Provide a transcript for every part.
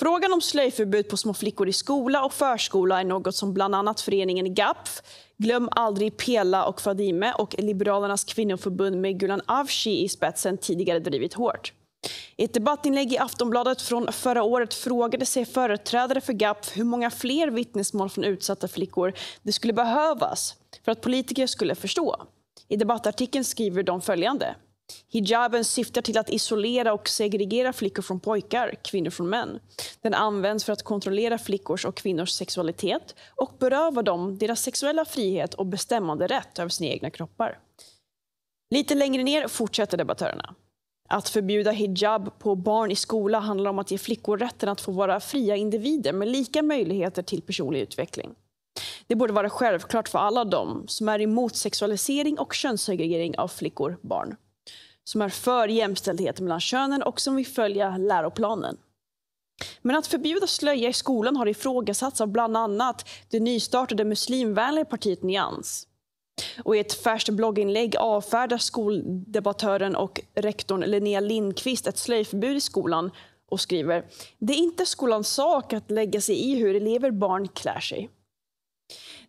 Frågan om slöjförbud på små flickor i skola och förskola är något som bland annat föreningen GAPF, Glöm aldrig Pela och Fadime och Liberalernas kvinnoförbund med Gulan Avci i spetsen tidigare drivit hårt. I ett debattinlägg i Aftonbladet från förra året frågade sig företrädare för GAPF hur många fler vittnesmål från utsatta flickor det skulle behövas för att politiker skulle förstå. I debattartikeln skriver de följande. Hijaben syftar till att isolera och segregera flickor från pojkar, kvinnor från män. Den används för att kontrollera flickors och kvinnors sexualitet och beröva dem deras sexuella frihet och bestämmande rätt över sina egna kroppar. Lite längre ner fortsätter debattörerna. Att förbjuda hijab på barn i skola handlar om att ge flickor rätten att få vara fria individer med lika möjligheter till personlig utveckling. Det borde vara självklart för alla dem som är emot sexualisering och könssegregering av flickor, barn som är för jämställdhet mellan könen och som vill följa läroplanen. Men att förbjuda slöja i skolan har ifrågasatts av bland annat det nystartade muslimvänliga partiet Nyans. Och I ett färskt blogginlägg avfärdar skoldebattören och rektorn Linnea Lindqvist ett slöjförbud i skolan och skriver “Det är inte skolans sak att lägga sig i hur elever barn klär sig.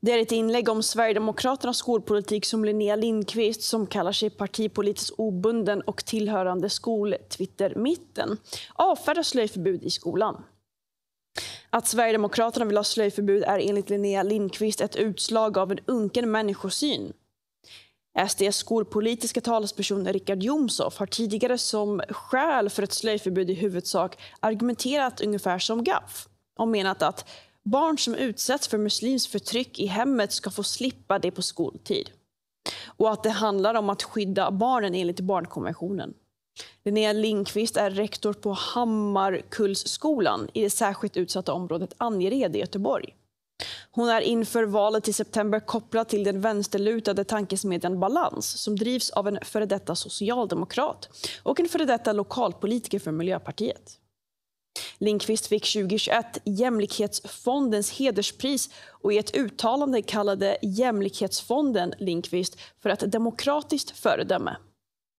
Det är ett inlägg om Sverigedemokraternas skolpolitik som Linnea Lindqvist, som kallar sig partipolitiskt obunden och tillhörande skol-Twitter-mitten, avfärdar slöjförbud i skolan. Att Sverigedemokraterna vill ha slöjförbud är enligt Linnea Lindqvist ett utslag av en unken människosyn. SDs skolpolitiska talesperson Richard Jomshof har tidigare som skäl för ett slöjförbud i huvudsak argumenterat ungefär som GAF och menat att Barn som utsätts för muslims förtryck i hemmet ska få slippa det på skoltid. Och att det handlar om att skydda barnen enligt barnkonventionen. Linnea Lindqvist är rektor på Hammarkullsskolan i det särskilt utsatta området Angered i Göteborg. Hon är inför valet i september kopplad till den vänsterlutade tankesmedjan Balans som drivs av en före detta socialdemokrat och en före detta lokalpolitiker för Miljöpartiet. Lindqvist fick 2021 Jämlikhetsfondens hederspris och i ett uttalande kallade Jämlikhetsfonden Lindqvist för ett demokratiskt föredöme.